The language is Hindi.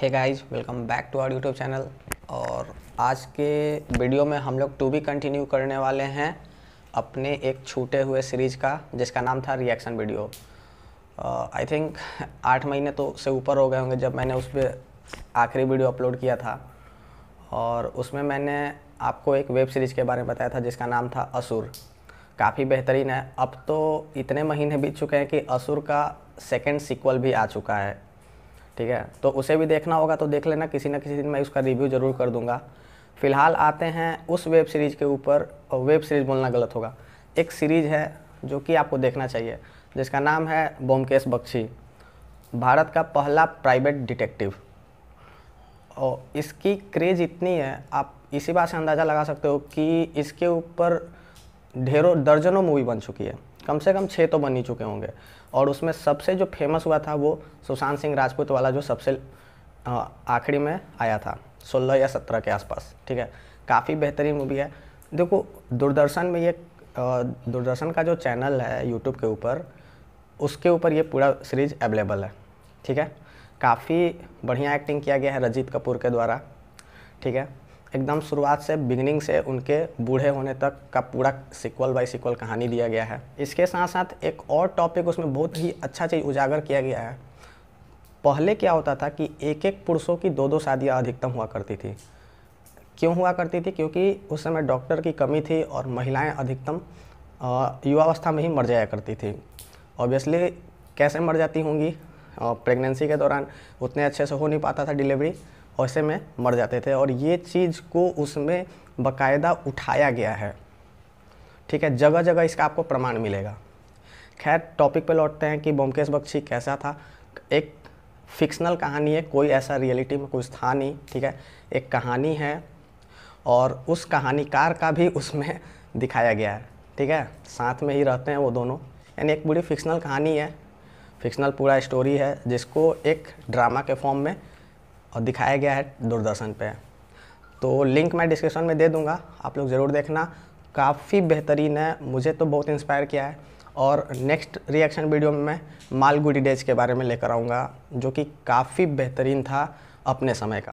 है guys welcome back to our YouTube channel और आज के वीडियो में हम लोग टू भी कंटिन्यू करने वाले हैं अपने एक छूटे हुए सीरीज़ का जिसका नाम था रिएक्शन वीडियो आई थिंक आठ महीने तो से ऊपर हो गए होंगे जब मैंने उस पर आखिरी वीडियो अपलोड किया था और उसमें मैंने आपको एक वेब सीरीज़ के बारे में बताया था जिसका नाम था असुर काफ़ी बेहतरीन है अब तो इतने महीने बीत चुके हैं कि असुर का सेकेंड सिक्वल भी आ चुका है ठीक है तो उसे भी देखना होगा तो देख लेना किसी ना किसी दिन मैं उसका रिव्यू ज़रूर कर दूंगा फ़िलहाल आते हैं उस वेब सीरीज़ के ऊपर और वेब सीरीज़ बोलना गलत होगा एक सीरीज़ है जो कि आपको देखना चाहिए जिसका नाम है बोमकेश बख्शी भारत का पहला प्राइवेट डिटेक्टिव और इसकी क्रेज इतनी है आप इसी बात से अंदाज़ा लगा सकते हो कि इसके ऊपर ढेरों दर्जनों मूवी बन चुकी है कम से कम छः तो बन ही चुके होंगे और उसमें सबसे जो फेमस हुआ था वो सुशांत सिंह राजपूत वाला जो सबसे आखिरी में आया था सोलह या सत्रह के आसपास ठीक है काफ़ी बेहतरीन मूवी है देखो दूरदर्शन में ये दूरदर्शन का जो चैनल है यूट्यूब के ऊपर उसके ऊपर ये पूरा सीरीज अवेलेबल है ठीक है काफ़ी बढ़िया एक्टिंग किया गया है रजीत कपूर के द्वारा ठीक है एकदम शुरुआत से बिगनिंग से उनके बूढ़े होने तक का पूरा सिक्वल बाई सिक्वल कहानी दिया गया है इसके साथ साथ एक और टॉपिक उसमें बहुत ही अच्छा चीज़ उजागर किया गया है पहले क्या होता था कि एक एक पुरुषों की दो दो शादियाँ अधिकतम हुआ करती थी क्यों हुआ करती थी क्योंकि उस समय डॉक्टर की कमी थी और महिलाएं अधिकतम युवावस्था में ही मर जाया करती थी ऑब्वियसली कैसे मर जाती होंगी प्रेगनेंसी के दौरान उतने अच्छे से हो नहीं पाता था डिलीवरी ऐसे में मर जाते थे और ये चीज़ को उसमें बकायदा उठाया गया है ठीक है जगह जगह इसका आपको प्रमाण मिलेगा खैर टॉपिक पे लौटते हैं कि बोमकेश बख्शी कैसा था एक फिक्शनल कहानी है कोई ऐसा रियलिटी में कुछ था नहीं ठीक है एक कहानी है और उस कहानीकार का भी उसमें दिखाया गया है ठीक है साथ में ही रहते हैं वो दोनों यानी एक पूरी फिक्शनल कहानी है फिक्शनल पूरा स्टोरी है जिसको एक ड्रामा के फॉर्म में और दिखाया गया है दूरदर्शन पे तो लिंक मैं डिस्क्रिप्शन में दे दूँगा आप लोग ज़रूर देखना काफ़ी बेहतरीन है मुझे तो बहुत इंस्पायर किया है और नेक्स्ट रिएक्शन वीडियो में मैं मालगुडी डेज के बारे में लेकर आऊँगा जो कि काफ़ी बेहतरीन था अपने समय का